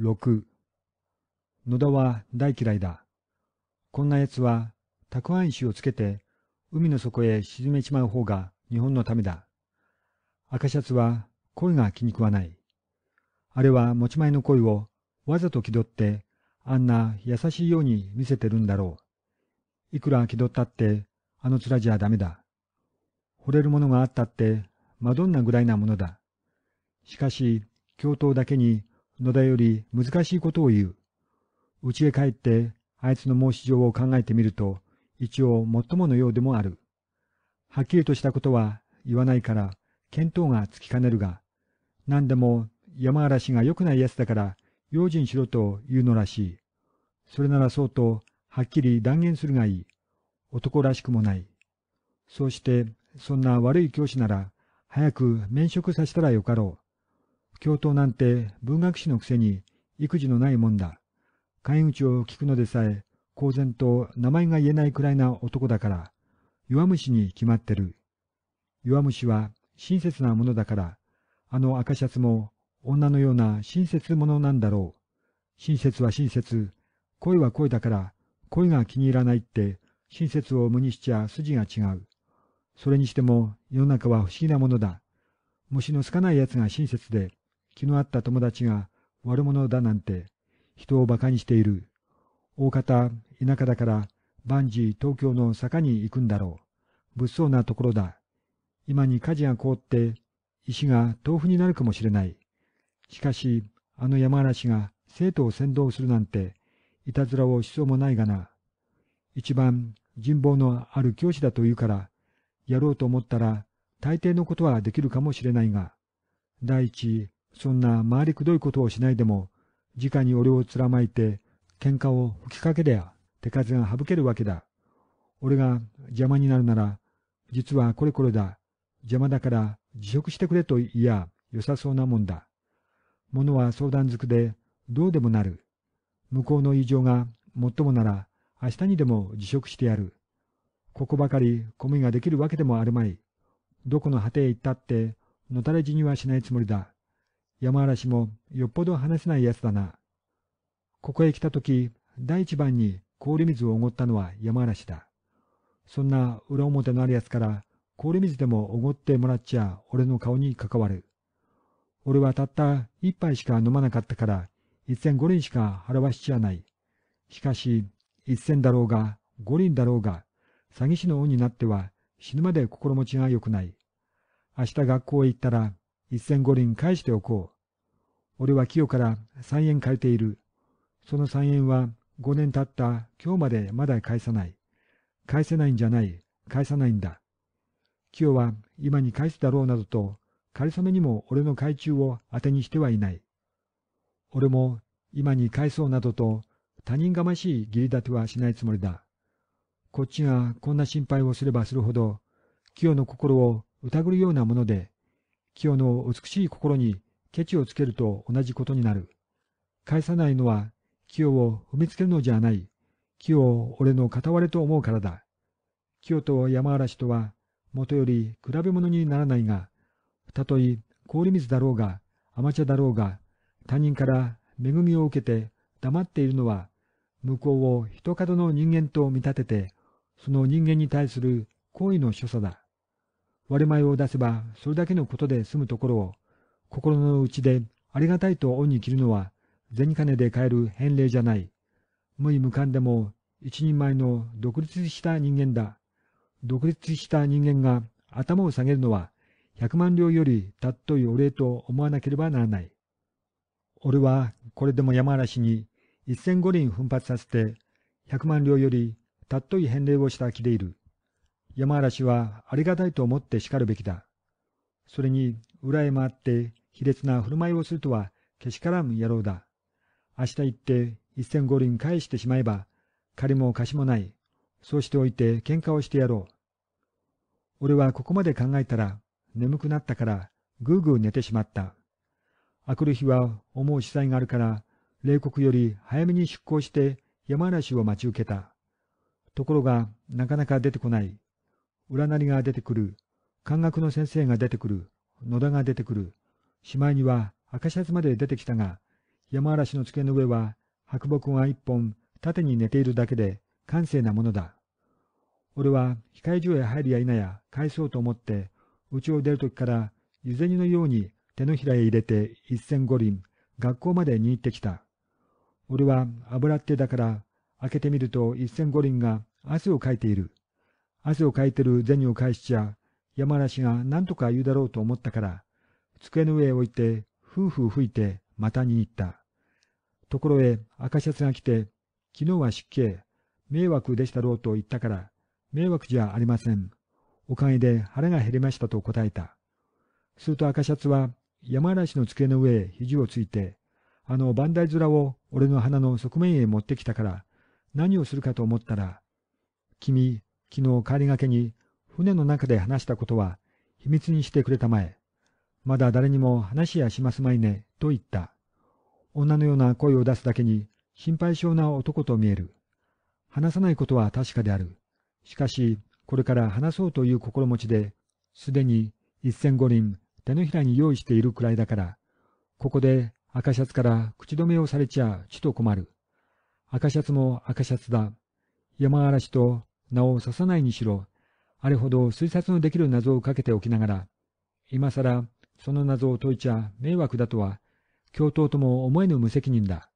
6野田は大嫌いだ。こんな奴は、宅配石をつけて、海の底へ沈めちまう方が日本のためだ。赤シャツは恋が気に食わない。あれは持ち前の恋をわざと気取って、あんな優しいように見せてるんだろう。いくら気取ったって、あの面じゃダメだ。惚れるものがあったって、マドンナぐらいなものだ。しかし、教頭だけに野田より難しいことを言う。家へ帰って、あいつの申し状を考えてみると、一応もっとものようでもある。はっきりとしたことは言わないから、見当がつきかねるが、何でも山嵐が良くない奴だから、用心しろと言うのらしい。それならそうと、はっきり断言するがいい。男らしくもない。そうして、そんな悪い教師なら、早く免職させたらよかろう。教頭なんて文学史のくせに育児のないもんだ。い口を聞くのでさえ、公然と名前が言えないくらいな男だから、弱虫に決まってる。弱虫は親切なものだから、あの赤シャツも女のような親切者なんだろう。親切は親切、恋は恋だから、恋が気に入らないって、親切を無にしちゃ筋が違う。それにしても世の中は不思議なものだ。虫のつかない奴が親切で、気の合った友達が悪者だなんて人を馬鹿にしている。大方田舎だから万事東京の坂に行くんだろう。物騒なところだ。今に火事が凍って石が豆腐になるかもしれない。しかしあの山嵐が生徒を先導するなんていたずらをしそうもないがな。一番人望のある教師だと言うからやろうと思ったら大抵のことはできるかもしれないが第一そんな回りくどいことをしないでも、直に俺を貫いて、喧嘩を吹きかけりゃ、手数が省けるわけだ。俺が邪魔になるなら、実はこれこれだ。邪魔だから辞職してくれと言いや、良さそうなもんだ。ものは相談づくで、どうでもなる。向こうの異常が、もっともなら、明日にでも辞職してやる。ここばかり込みができるわけでもあるまい。どこの果てへ行ったって、のたれ死にはしないつもりだ。山嵐もよっぽど話せない奴だな。ここへ来た時、第一番に氷水をおごったのは山嵐だ。そんな裏表のある奴から氷水でもおごってもらっちゃ俺の顔に関わる。俺はたった一杯しか飲まなかったから一銭五輪しか払わしちゃない。しかし、一銭だろうが五輪だろうが詐欺師の恩になっては死ぬまで心持ちが良くない。明日学校へ行ったら一千五輪返しておこう。俺は清から三円借りている。その三円は五年経った今日までまだ返さない。返せないんじゃない。返さないんだ。清は今に返すだろうなどと、仮初めにも俺の懐中を当てにしてはいない。俺も今に返そうなどと、他人がましい義理立てはしないつもりだ。こっちがこんな心配をすればするほど、清の心を疑るようなもので、清の美しい心にケチをつけると同じことになる。返さないのは、清を踏みつけるのじゃない。清を俺の片割れと思うからだ。清と山嵐とは、もとより比べ物にならないが、たとえ氷水だろうが、アマチュアだろうが、他人から恵みを受けて黙っているのは、向こうを人角の人間と見立てて、その人間に対する行為の所作だ。割れ前を出せばそれだけのことで済むところを、心の内でありがたいと恩に着るのは、銭金で買える返礼じゃない。無意無感でも一人前の独立した人間だ。独立した人間が頭を下げるのは、百万両よりたっといお礼と思わなければならない。俺はこれでも山嵐に一千五輪奮発させて、百万両よりたっとい返礼をした気でいる。山嵐はありがたいと思って叱るべきだ。それに、裏へ回って卑劣な振る舞いをするとは、けしからん野郎だ。明日行って一千五輪返してしまえば、借りも貸しもない。そうしておいて喧嘩をしてやろう。俺はここまで考えたら、眠くなったから、ぐうぐう寝てしまった。あくる日は思う司祭があるから、冷酷より早めに出港して山嵐を待ち受けた。ところが、なかなか出てこない。占いが出てくる、漢学の先生が出てくる、野田が出てくる、しまいには赤シャツまで出てきたが、山嵐の机の上は白木が一本縦に寝ているだけで閑静なものだ。俺は控え所へ入るや否や返そうと思って、家を出るときから湯銭のように手のひらへ入れて一千五輪、学校まで握ってきた。俺は油ってだから、開けてみると一千五輪が汗をかいている。汗をかいてる銭を返しちゃ、山梨が何とか言うだろうと思ったから、机の上へ置いて、ふうふう吹いて、股に行った。ところへ赤シャツが来て、昨日は失敬、迷惑でしたろうと言ったから、迷惑じゃありません。おかげで腹が減りましたと答えた。すると赤シャツは山嵐の机の上へ肘をついて、あのバンダイ面を俺の鼻の側面へ持ってきたから、何をするかと思ったら、君、昨日帰りがけに船の中で話したことは秘密にしてくれたまえ。まだ誰にも話やしますまいね、と言った。女のような声を出すだけに心配性な男と見える。話さないことは確かである。しかし、これから話そうという心持ちで、すでに一千五輪手のひらに用意しているくらいだから、ここで赤シャツから口止めをされちゃちと困る。赤シャツも赤シャツだ。山嵐と名を指さないにしろ、あれほど推察のできる謎をかけておきながら、今さらその謎を解いちゃ迷惑だとは、教頭とも思えぬ無責任だ。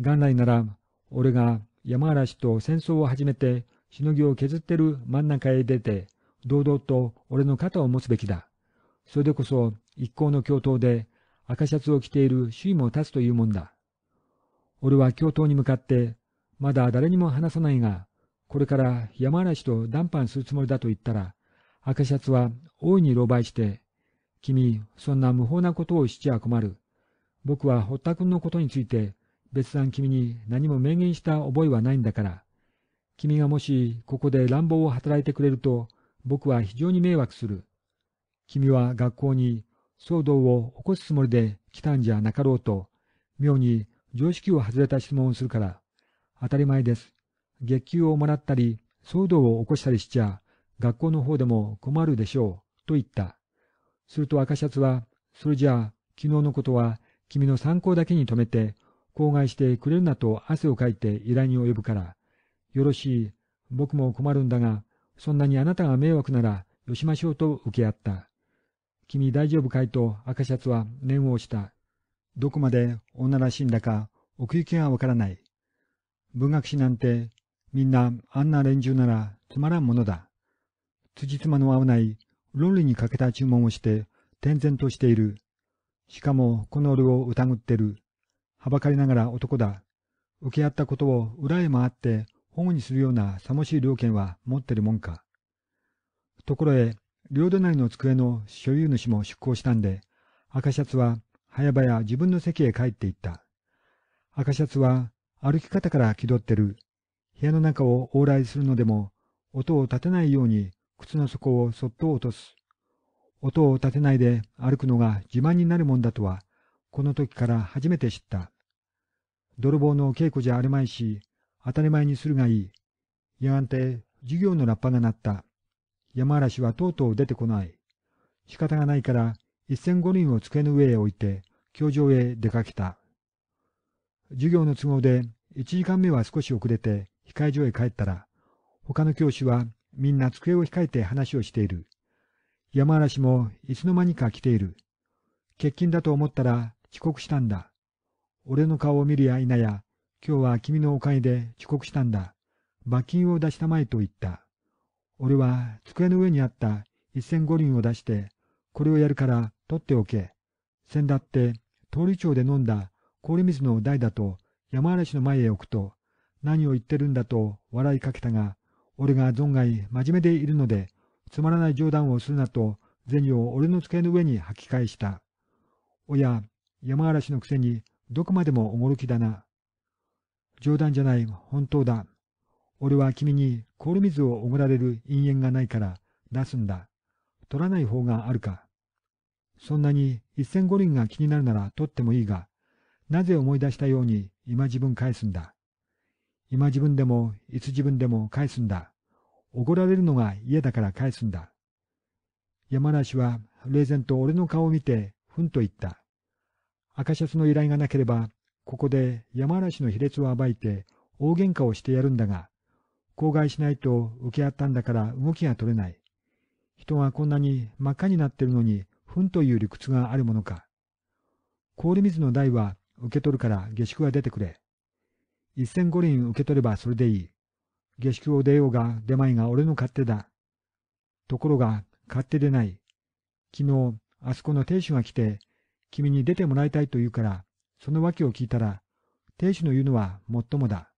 元来なら、俺が山嵐と戦争を始めて、しのぎを削ってる真ん中へ出て、堂々と俺の肩を持つべきだ。それでこそ、一行の教頭で、赤シャツを着ている周囲も立つというもんだ。俺は教頭に向かって、まだ誰にも話さないが、これから山嵐と談判するつもりだと言ったら、赤シャツは大いに狼狽して、君、そんな無法なことをしちゃ困る。僕は堀田君のことについて、別段君に何も明言した覚えはないんだから、君がもしここで乱暴を働いてくれると、僕は非常に迷惑する。君は学校に騒動を起こすつもりで来たんじゃなかろうと、妙に常識を外れた質問をするから、当たり前です。月給をもらったり、騒動を起こしたりしちゃ、学校の方でも困るでしょう、と言った。すると赤シャツは、それじゃあ、昨日のことは、君の参考だけに止めて、口外してくれるなと汗をかいて依頼に及ぶから、よろしい、僕も困るんだが、そんなにあなたが迷惑なら、よしましょうと受け合った。君大丈夫かいと赤シャツは念を押した。どこまで女らしいんだか、奥行きがわからない。文学史なんてみんなあんな連中ならつまらんものだ。辻褄の合わない論理に欠けた注文をして転然としている。しかもこの俺を疑ってる。はばかりながら男だ。受け合ったことを裏へ回って保護にするようなさもしい料金は持ってるもんか。ところへ、両隣の机の所有主も出向したんで、赤シャツは早々自分の席へ帰っていった。赤シャツは歩き方から気取ってる。部屋の中を往来するのでも、音を立てないように靴の底をそっと落とす。音を立てないで歩くのが自慢になるもんだとは、この時から初めて知った。泥棒の稽古じゃあるまいし、当たり前にするがいい。やがて授業のラッパが鳴った。山嵐はとうとう出てこない。仕方がないから一千五輪を机の上へ置いて、教場へ出かけた。授業の都合で1時間目は少し遅れて、控え所へ帰ったら、他の教師はみんな机を控えて話をしている。山嵐もいつの間にか来ている。欠勤だと思ったら遅刻したんだ。俺の顔を見るや否や、今日は君のおかげで遅刻したんだ。罰金を出したまえと言った。俺は机の上にあった一銭五輪を出して、これをやるから取っておけ。先だって、通り町で飲んだ氷水の台だと山嵐の前へ置くと、何を言ってるんだと笑いかけたが、俺が存外真面目でいるので、つまらない冗談をするなと、銭を俺の机の上に吐き返した。おや、山嵐のくせに、どこまでもおごる気だな。冗談じゃない、本当だ。俺は君に氷水をおごられる因縁がないから、出すんだ。取らない方があるか。そんなに一銭五輪が気になるなら取ってもいいが、なぜ思い出したように今自分返すんだ。今自分でもいつ自分でも返すんだ。怒られるのが嫌だから返すんだ。山梨は冷然と俺の顔を見て、ふんと言った。赤シャツの依頼がなければ、ここで山嵐の卑劣を暴いて、大喧嘩をしてやるんだが、口外しないと受け合ったんだから動きが取れない。人がこんなに真っ赤になってるのに、ふんという理屈があるものか。氷水の台は受け取るから下宿は出てくれ。一千五輪受け取ればそれでいい。下宿を出ようが出まいが俺の勝手だ。ところが、勝手でない。昨日、あそこの亭主が来て、君に出てもらいたいと言うから、その訳を聞いたら、亭主の言うのはもっともだ。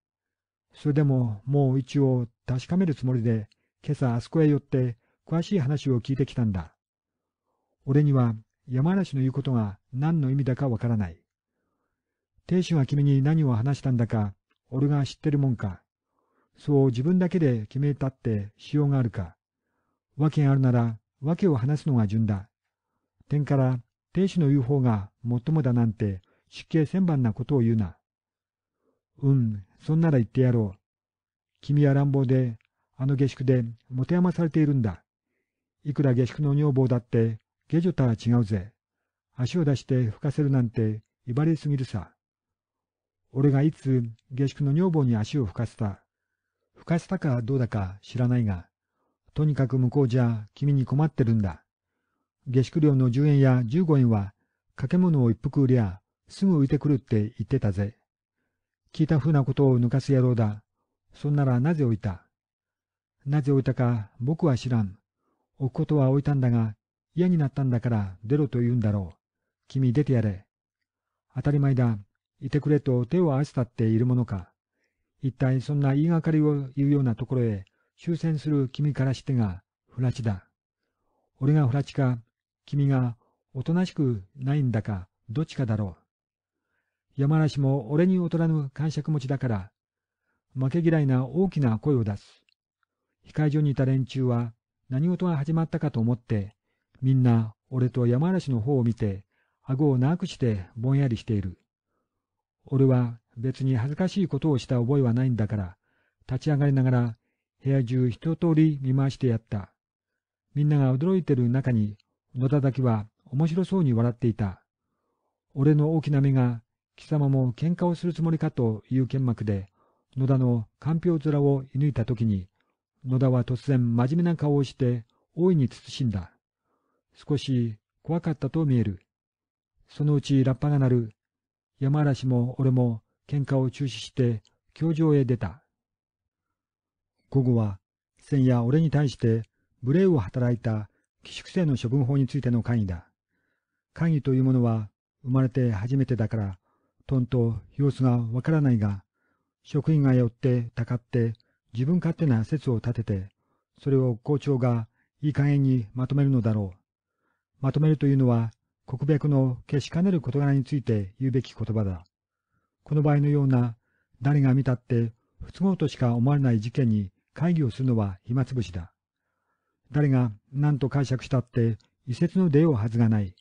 それでも、もう一応確かめるつもりで、今朝あそこへ寄って、詳しい話を聞いてきたんだ。俺には、山嵐の言うことが何の意味だかわからない。亭主が君に何を話したんだか、俺が知ってるもんか。そう自分だけで決めたってしようがあるか。訳があるなら、訳を話すのが順だ。天から、亭主の言う方がもっともだなんて、失敬千番なことを言うな。うん、そんなら言ってやろう。君は乱暴で、あの下宿で持て余されているんだ。いくら下宿の女房だって、下女とは違うぜ。足を出して吹かせるなんて、威張りすぎるさ。俺がいつ下宿の女房に足を吹かせた。吹かせたかどうだか知らないが、とにかく向こうじゃ君に困ってるんだ。下宿料の10円や15円は、掛け物を一服売りゃ、すぐ浮いてくるって言ってたぜ。聞いたふうなことを抜かす野郎だ。そんならなぜ置いたなぜ置いたか僕は知らん。置くことは置いたんだが、嫌になったんだから出ろと言うんだろう。君出てやれ。当たり前だ。いてくれと手を合わせたっているものか。一体そんな言いがかりを言うようなところへ終戦する君からしてがフラチだ。俺がフラチか、君がおとなしくないんだか、どっちかだろう。山梨も俺に劣らぬ感触持ちだから、負け嫌いな大きな声を出す。控え所にいた連中は何事が始まったかと思って、みんな俺と山嵐の方を見て、顎を長くしてぼんやりしている。俺は別に恥ずかしいことをした覚えはないんだから、立ち上がりながら部屋中一通り見回してやった。みんなが驚いてる中に、野田だけは面白そうに笑っていた。俺の大きな目が、貴様も喧嘩をするつもりかという剣幕で、野田の看病面を射抜いたときに、野田は突然真面目な顔をして、大いに慎んだ。少し怖かったと見える。そのうちラッパが鳴る。山嵐も俺も喧嘩を中止して教場へ出た。午後は、千夜俺に対して無礼を働いた寄宿生の処分法についての会議だ。会議というものは生まれて初めてだから、とんと様子がわからないが、職員が寄ってたかって自分勝手な説を立てて、それを校長がいい加減にまとめるのだろう。まとめるというのは国別の消しかねる事柄について言うべき言葉だ。この場合のような、誰が見たって不都合としか思われない事件に会議をするのは暇つぶしだ。誰が何と解釈したって異説の出ようはずがない。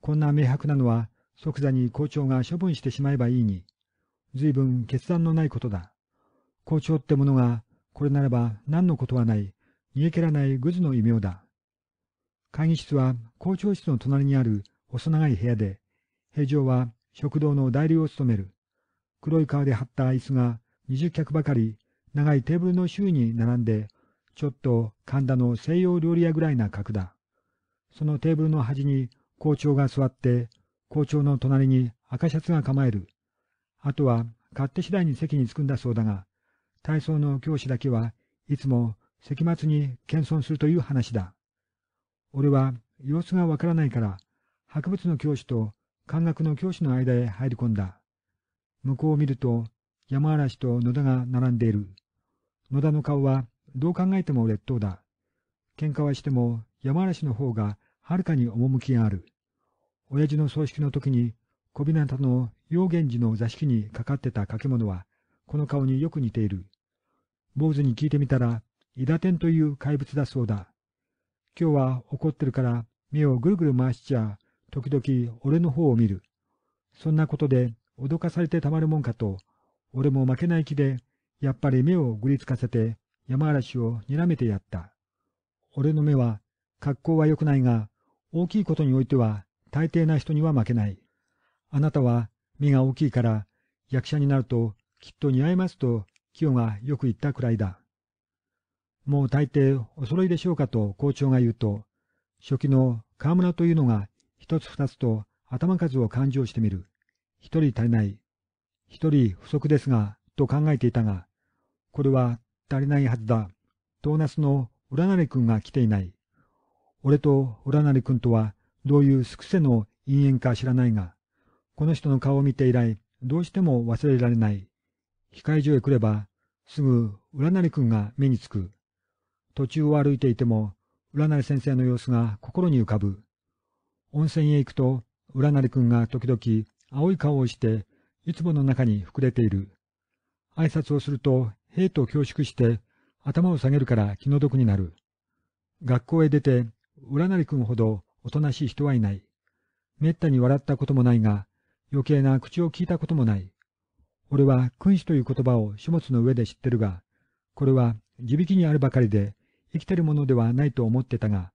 こんな明白なのは即座に校長が処分してしまえばいいに、随分決断のないことだ。校長ってものが、これならば何のことはない、逃げ切らないグズの異名だ。会議室は校長室の隣にある細長い部屋で、平常は食堂の代理を務める。黒い革で張った椅子が20脚ばかり、長いテーブルの周囲に並んで、ちょっと神田の西洋料理屋ぐらいな格だ。そのテーブルの端に校長が座って、校長の隣に赤シャツが構える。あとは勝手次第に席に着くんだそうだが、体操の教師だけはいつも席末に謙遜するという話だ。俺は様子がわからないから博物の教師と漢学の教師の間へ入り込んだ。向こうを見ると、山嵐と野田が並んでいる。野田の顔は、どう考えても劣等だ。喧嘩はしても、山嵐の方が、はるかに趣がある。親父の葬式の時に、小日向の陽源寺の座敷にかかってた掛物は、この顔によく似ている。坊主に聞いてみたら、伊田天という怪物だそうだ。今日は怒ってるから、目をぐるぐる回しちゃ、時々俺の方を見る。そんなことで脅かされてたまるもんかと、俺も負けない気で、やっぱり目をぐりつかせて山嵐を睨めてやった。俺の目は、格好は良くないが、大きいことにおいては大抵な人には負けない。あなたは目が大きいから、役者になるときっと似合いますと清がよく言ったくらいだ。もう大抵お揃いでしょうかと校長が言うと、初期の河村というのが一つ二つと頭数を勘定してみる。一人足りない。一人不足ですが、と考えていたが、これは足りないはずだ。トーナスの浦成君が来ていない。俺と浦成君とはどういうすくせの因縁か知らないが、この人の顔を見て以来、どうしても忘れられない。控え所へ来れば、すぐ浦成君が目につく。途中を歩いていても、浦成先生の様子が心に浮かぶ。温泉へ行くと、浦成くんが時々青い顔をして、いつもの中に膨れている。挨拶をすると、兵と恐縮して、頭を下げるから気の毒になる。学校へ出て、浦成くんほどおとなしい人はいない。めったに笑ったこともないが、余計な口を聞いたこともない。俺は君子という言葉を書物の上で知ってるが、これは地引きにあるばかりで、生きてるものではないと思ってたが、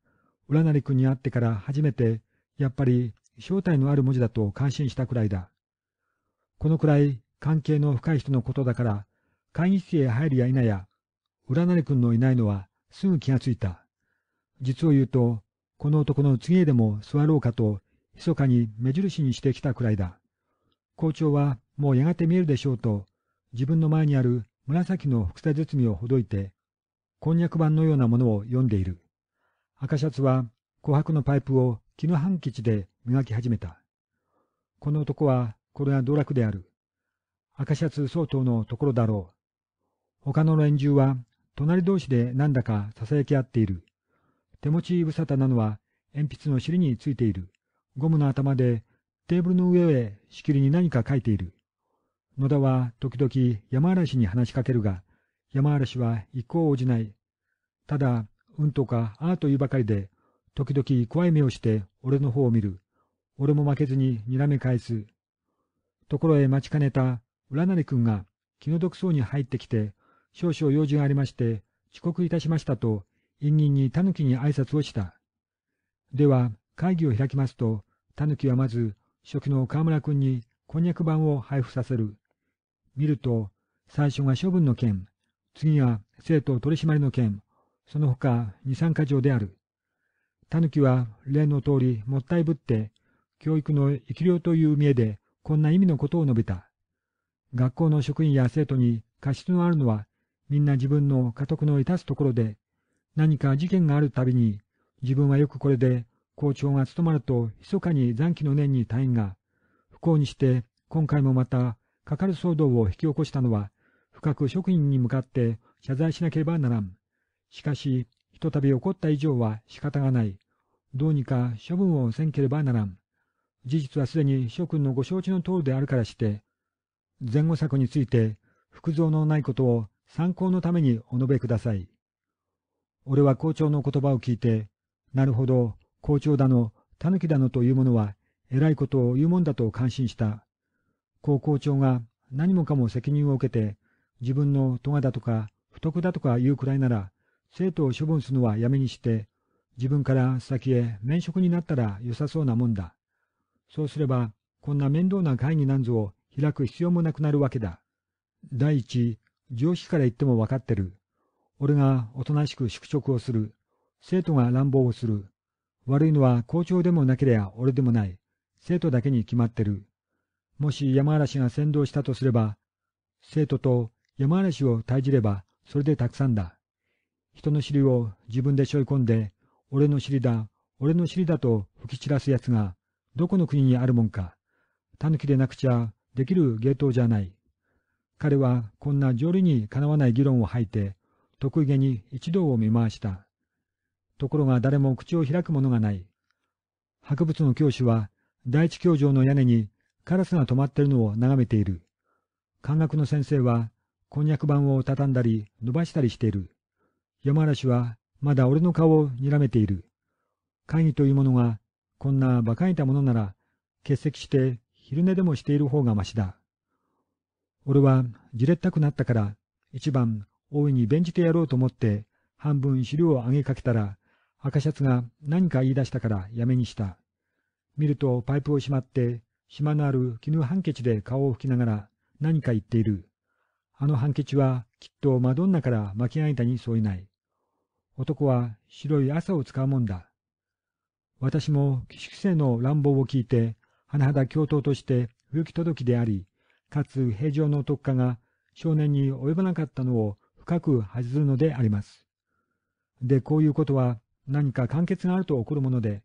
浦成くんに会ってから初めてやっぱり正体のある文字だと感心したくらいだ。このくらい関係の深い人のことだから、会議室へ入るや否や、占成君のいないのはすぐ気がついた。実を言うと、この男の次へでも座ろうかと、密かに目印にしてきたくらいだ。校長はもうやがて見えるでしょうと、自分の前にある紫の複雑包をほどいて、こんにゃく板のようなものを読んでいる。赤シャツは琥珀のパイプを木の半吉で磨き始めた。この男はこれは道楽である。赤シャツ相当のところだろう。他の連中は隣同士でなんだか囁き合っている。手持ち無沙汰なのは鉛筆の尻についている。ゴムの頭でテーブルの上へしきりに何か書いている。野田は時々山嵐に話しかけるが、山嵐は一向応じない。ただ、うんとかああというばかりで、時々怖い目をして俺の方を見る。俺も負けずに睨め返す。ところへ待ちかねた浦成君が気の毒そうに入ってきて、少々用事がありまして遅刻いたしましたと、陰銀に狸に挨拶をした。では、会議を開きますと、狸はまず、初期の河村君にこんにゃく版を配布させる。見ると、最初が処分の件、次が生徒取締りの件、その他二三箇条である。タヌキは例の通りもったいぶって、教育の生き量という見えで、こんな意味のことを述べた。学校の職員や生徒に過失のあるのは、みんな自分の家督の致すところで、何か事件があるたびに、自分はよくこれで校長が務まると、密かに残機の念に隊員が、不幸にして今回もまたかかる騒動を引き起こしたのは、深く職員に向かって謝罪しなければならん。しかし、ひとたび起こった以上は仕方がない。どうにか処分をせんければならん。事実はすでに諸君のご承知の通りであるからして、前後策について、服蔵のないことを参考のためにお述べください。俺は校長の言葉を聞いて、なるほど、校長だの、狸だのというものは、えらいことを言うもんだと感心した。高校長が何もかも責任を受けて、自分の咎だとか、不徳だとか言うくらいなら、生徒を処分するのはやめにして、自分から先へ免職になったら良さそうなもんだ。そうすれば、こんな面倒な会議なんぞを開く必要もなくなるわけだ。第一、常識から言ってもわかってる。俺がおとなしく宿直をする。生徒が乱暴をする。悪いのは校長でもなけりゃ俺でもない。生徒だけに決まってる。もし山嵐が先導したとすれば、生徒と山嵐を退治ればそれでたくさんだ。人の尻を自分で背負い込んで、俺の尻だ、俺の尻だと吹き散らす奴が、どこの国にあるもんか。狸でなくちゃできる芸当じゃない。彼はこんな条理にかなわない議論を吐いて、得意げに一同を見回した。ところが誰も口を開くものがない。博物の教師は、第一教場の屋根にカラスが止まっているのを眺めている。漢学の先生は、こんにゃく板を畳んだり、伸ばしたりしている。山嵐はまだ俺の顔を睨めている。会議というものが、こんな馬鹿げたものなら、欠席して昼寝でもしている方がましだ。俺はじれったくなったから、一番大いに便じてやろうと思って、半分汁をあげかけたら、赤シャツが何か言い出したからやめにした。見るとパイプをしまって、島のある絹ハンケチで顔を拭きながら何か言っている。あのハンケチはきっとマドンナから巻き上げたにそういない。男は白い朝を使うもんだ。私も寄宿生の乱暴を聞いて、甚だ教頭として不行き届きであり、かつ平常の特化が少年に及ばなかったのを深く恥ずるのであります。で、こういうことは何か簡潔があると起こるもので、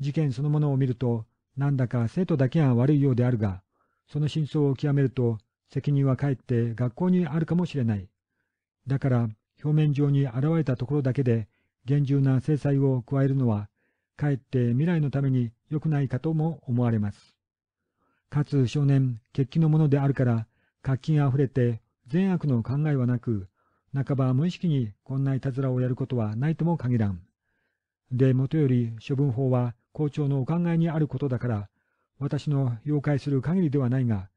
事件そのものを見ると、なんだか生徒だけが悪いようであるが、その真相を極めると、責任はかえって学校にあるかもしれない。だから、表面上に現れたところだけで厳重な制裁を加えるのは、かえって未来のために良くないかとも思われます。かつ少年、血気のものであるから、活気があふれて善悪の考えはなく、半ば無意識にこんないたずらをやることはないとも限らん。で、もとより処分法は校長のお考えにあることだから、私の要怪する限りではないが、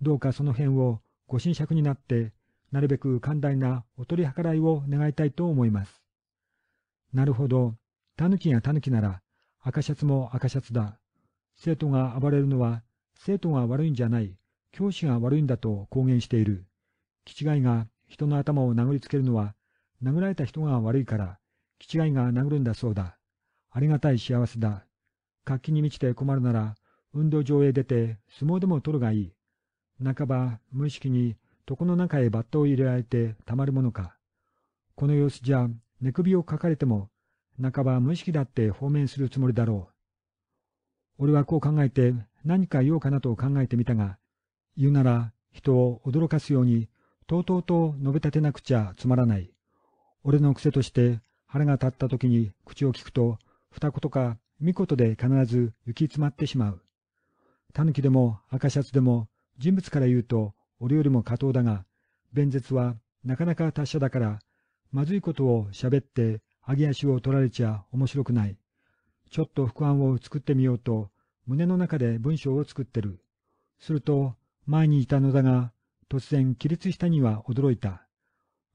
どうかその辺をご神釈になってなるべく寛大なお取り計らいを願いたいと思います。なるほど。狸が狸なら、赤シャツも赤シャツだ。生徒が暴れるのは、生徒が悪いんじゃない、教師が悪いんだと公言している。気違いが人の頭を殴りつけるのは、殴られた人が悪いから、気違いが殴るんだそうだ。ありがたい幸せだ。活気に満ちて困るなら、運動場へ出て相撲でも取るがいい。半ば無意識に床の中へバッタを入れられてたまるものか。この様子じゃ、寝首をかかれても、半ば無意識だって放免するつもりだろう。俺はこう考えて、何か言おうかなと考えてみたが、言うなら、人を驚かすように、とうとうと述べ立てなくちゃつまらない。俺の癖として、腹が立った時に口を聞くと、二言か三言で必ず行き詰まってしまう。狸でも赤シャツでも、人物から言うと、俺よりも下等だが、弁舌はなかなか達者だから、まずいことを喋って、揚げ足を取られちゃ面白くない。ちょっと副案を作ってみようと、胸の中で文章を作ってる。すると、前にいた野田が、突然起立したには驚いた。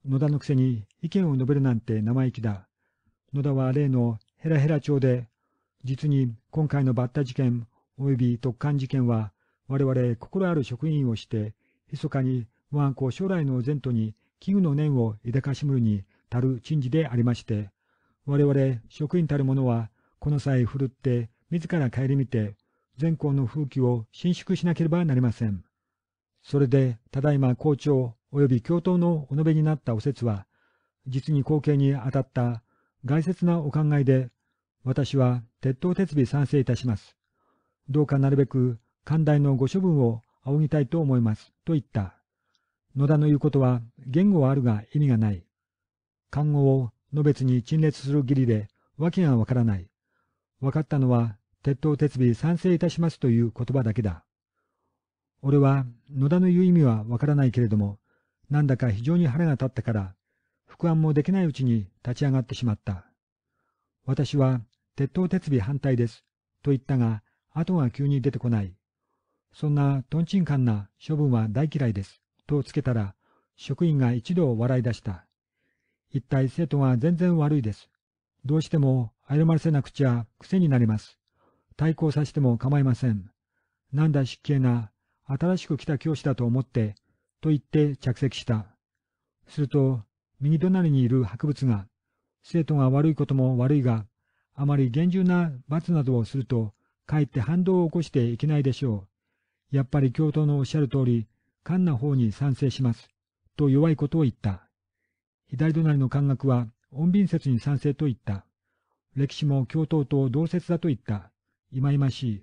野田のくせに意見を述べるなんて生意気だ。野田は例のヘラヘラ帳で、実に今回のバッタ事件及び特艦事件は、我々心ある職員をして密かに我が子将来の前途に危惧の念を抱かしむるに足る珍事でありまして、我々職員たる者は、この際振るって自ら顧みて、全校の風紀を伸縮しなければなりません。それで、ただいま校長及び教頭のお述べになったお説は、実に後継にあたった概説なお考えで、私は鉄頭徹尾賛成いたします。どうかなるべく、寛大のご処分を仰ぎたいと思います。と言った。野田の言うことは言語はあるが意味がない。漢語をの別に陳列する義理で訳がわからない。分かったのは鉄頭鉄尾賛成いたしますという言葉だけだ。俺は野田の言う意味はわからないけれども、なんだか非常に腹が立ったから、不案もできないうちに立ち上がってしまった。私は鉄頭鉄尾反対です、と言ったが、後が急に出てこない。そんなとんちんかんな処分は大嫌いです。とつけたら、職員が一度笑い出した。一体生徒が全然悪いです。どうしても謝らせなくちゃ癖になります。対抗させても構いません。なんだ失敬な、新しく来た教師だと思って、と言って着席した。すると、右隣にいる博物が、生徒が悪いことも悪いが、あまり厳重な罰などをすると、かえって反動を起こしていけないでしょう。やっぱり教頭のおっしゃる通り、カな方に賛成します。と弱いことを言った。左隣の漢学は、穏便説に賛成と言った。歴史も教頭と同説だと言った。いまいましい。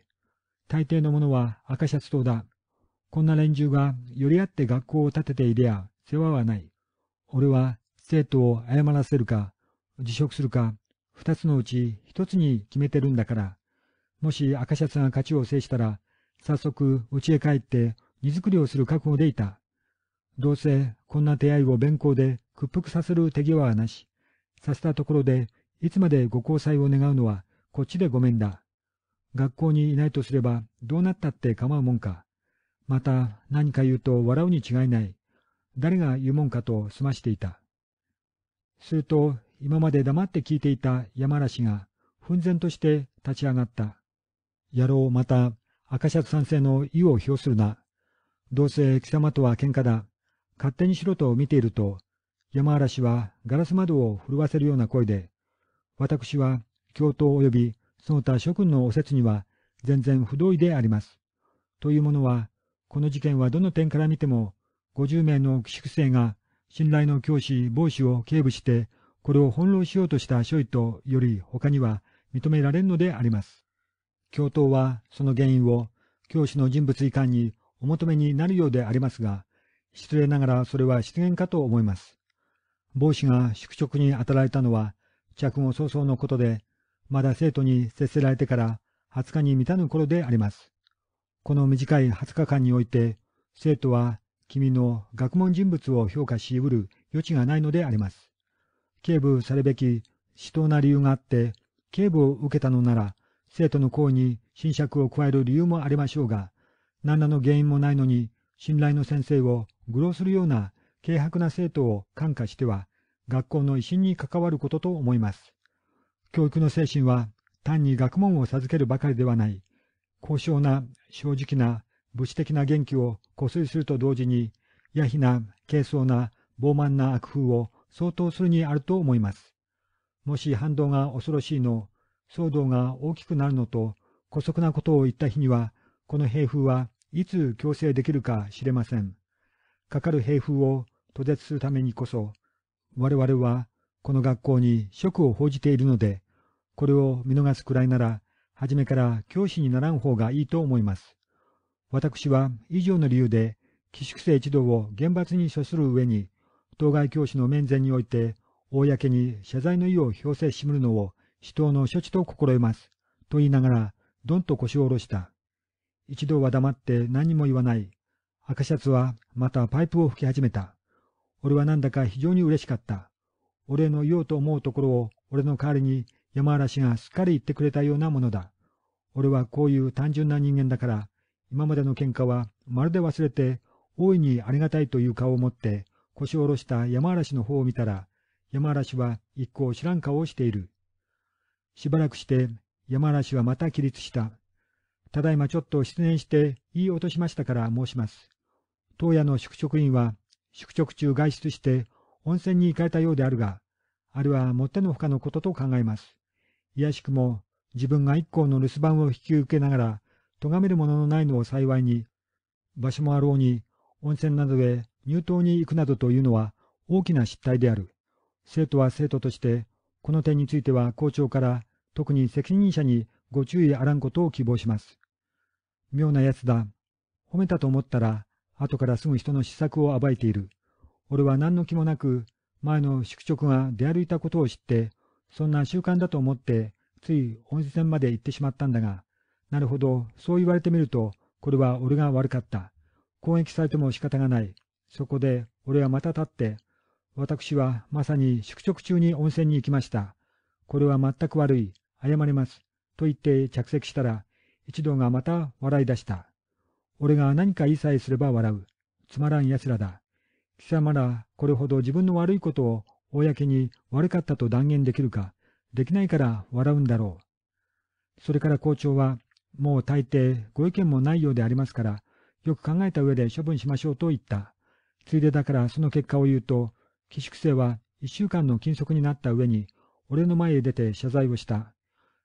大抵のものは赤シャツ党だ。こんな連中が寄り合って学校を建てていりゃ世話はない。俺は生徒を謝らせるか、辞職するか、二つのうち一つに決めてるんだから、もし赤シャツが勝ちを制したら、早速、家へ帰って、荷造りをする覚悟でいた。どうせ、こんな手合いを弁行で屈服させる手際はなし。させたところで、いつまでご交際を願うのは、こっちでごめんだ。学校にいないとすれば、どうなったって構うもんか。また、何か言うと笑うに違いない。誰が言うもんかと済ましていた。すると、今まで黙って聞いていた山嵐が、奮然として立ち上がった。野郎また、赤シャツ賛成の意を表するな。どうせ貴様とは喧嘩だ。勝手にしろと見ていると、山嵐はガラス窓を震わせるような声で、私は教頭及びその他諸君のお説には全然不同意であります。というものは、この事件はどの点から見ても、50名の寄宿生が信頼の教師、帽子を警部して、これを翻弄しようとした所意とより他には認められんのであります。教頭はその原因を教師の人物遺憾にお求めになるようでありますが、失礼ながらそれは失言かと思います。帽子が宿直に働いたのは、着後早々のことで、まだ生徒に接せられてから20日に満たぬ頃であります。この短い20日間において、生徒は君の学問人物を評価しうる余地がないのであります。警部されべき死闘な理由があって、警部を受けたのなら、生徒の行為に侵尺を加える理由もありましょうが、何らの原因もないのに、信頼の先生を愚弄するような軽薄な生徒を感化しては、学校の威信に関わることと思います。教育の精神は、単に学問を授けるばかりではない、高尚な、正直な、物質的な元気を固遂すると同時に、やひな、軽装な、傲慢な悪風を相当するにあると思います。もし反動が恐ろしいの騒動が大きくなるのと、姑息なことを言った日には、この兵風はいつ強制できるか知れません。かかる兵風を途絶するためにこそ、我々はこの学校に職を報じているので、これを見逃すくらいなら、初めから教師にならん方がいいと思います。私は以上の理由で、寄宿生一同を厳罰に処する上に、当該教師の面前において、公に謝罪の意を表せしむるのを死闘の処置と心得ます。と言いながら、どんと腰を下ろした。一度は黙って何も言わない。赤シャツはまたパイプを吹き始めた。俺はなんだか非常に嬉しかった。俺の言おうと思うところを俺の代わりに山嵐がすっかり言ってくれたようなものだ。俺はこういう単純な人間だから、今までの喧嘩はまるで忘れて、大いにありがたいという顔を持って腰を下ろした山嵐の方を見たら、山嵐は一向知らん顔をしている。しばらくして山嵐はまた起立した。ただいまちょっと失念して言い落としましたから申します。当夜の宿直員は宿直中外出して温泉に行かれたようであるが、あれはもってのほかのことと考えます。いやしくも自分が一行の留守番を引き受けながら、咎めるもののないのを幸いに、場所もあろうに温泉などへ入湯に行くなどというのは大きな失態である。生徒は生徒としてこの点については校長から特に責任者にご注意あらんことを希望します。妙な奴だ。褒めたと思ったら、後からすぐ人の失策を暴いている。俺は何の気もなく、前の宿直が出歩いたことを知って、そんな習慣だと思って、つい温泉まで行ってしまったんだが、なるほど、そう言われてみると、これは俺が悪かった。攻撃されても仕方がない。そこで、俺はまた立って、私はまさに宿直中に温泉に行きました。これは全く悪い。謝ります。と言って着席したら、一同がまた笑い出した。俺が何か言いさえすれば笑う。つまらん奴らだ。貴様ら、これほど自分の悪いことを公に悪かったと断言できるか、できないから笑うんだろう。それから校長は、もう大抵ご意見もないようでありますから、よく考えた上で処分しましょうと言った。ついでだからその結果を言うと、寄宿生は一週間の禁足になった上に、俺の前へ出て謝罪をした。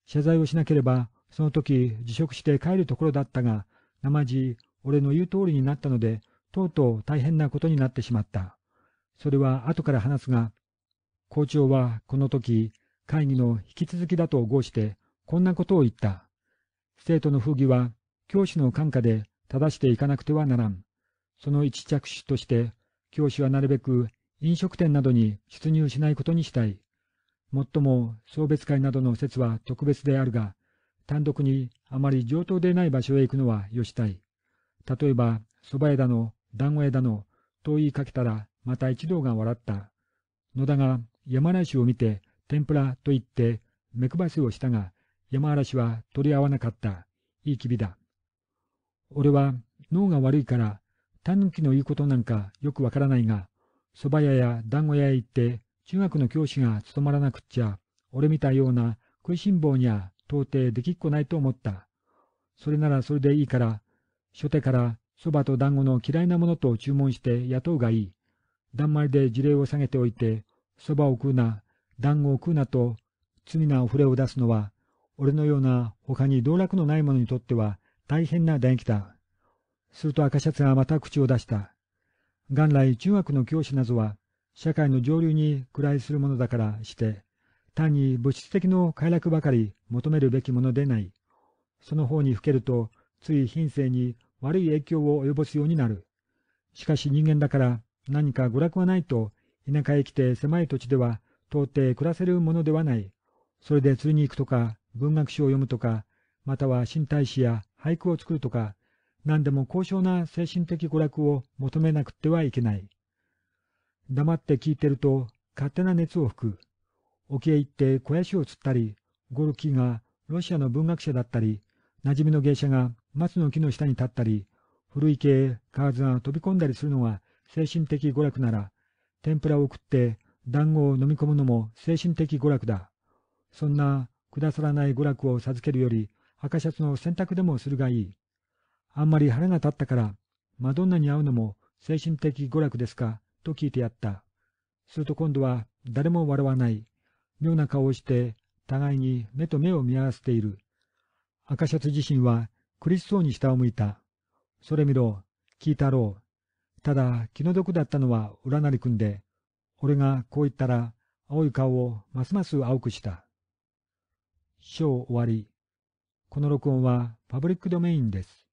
謝罪をしなければ、その時辞職して帰るところだったが、なまじ、俺の言う通りになったので、とうとう大変なことになってしまった。それは後から話すが、校長はこの時、会議の引き続きだと号して、こんなことを言った。生徒の風義は、教師の感化で正していかなくてはならん。その一着手として、教師はなるべく飲食店などに出入しないことにしたい。もっとも送別会などの説は特別であるが、単独にあまり上等でない場所へ行くのはよしたい。例えば、蕎麦枝の、団子枝の、と言いかけたら、また一同が笑った。野田が山梨を見て、天ぷらと言って、目配せをしたが、山嵐は取り合わなかった。いいきびだ。俺は脳が悪いから、狸の言うことなんかよくわからないが、蕎麦屋や団子屋へ行って、中学の教師が務まらなくっちゃ、俺みたいような食いしん坊には到底できっこないと思った。それならそれでいいから、初手から蕎麦と団子の嫌いなものと注文して雇うがいい。だんまりで事例を下げておいて、蕎麦を食うな、団子を食うなと、罪なお触れを出すのは、俺のような他に道楽のない者にとっては大変な打撃だ。すると赤シャツがまた口を出した。元来中学の教師などは、社会の上流に位するものだからして、単に物質的の快楽ばかり求めるべきものでない。その方にふけると、つい品性に悪い影響を及ぼすようになる。しかし人間だから何か娯楽はないと、田舎へ来て狭い土地では到底暮らせるものではない。それで釣りに行くとか、文学書を読むとか、または新体詩や俳句を作るとか、何でも高尚な精神的娯楽を求めなくてはいけない。黙って聞いてると勝手な熱を吹く。沖へ行って肥やしを釣ったり、ゴルキーがロシアの文学者だったり、馴染みの芸者が松の木の下に立ったり、古い系河津が飛び込んだりするのが精神的娯楽なら、天ぷらを食って団子を飲み込むのも精神的娯楽だ。そんなくださらない娯楽を授けるより、赤シャツの洗濯でもするがいい。あんまり腹が立ったから、マドンナに会うのも精神的娯楽ですかと聞いてやった。すると今度は誰も笑わない。妙な顔をして、互いに目と目を見合わせている。赤シャツ自身は苦しそうに下を向いた。それ見ろ、聞いたろう。ただ気の毒だったのは裏なりくんで、俺がこう言ったら青い顔をますます青くした。章終わり。この録音はパブリックドメインです。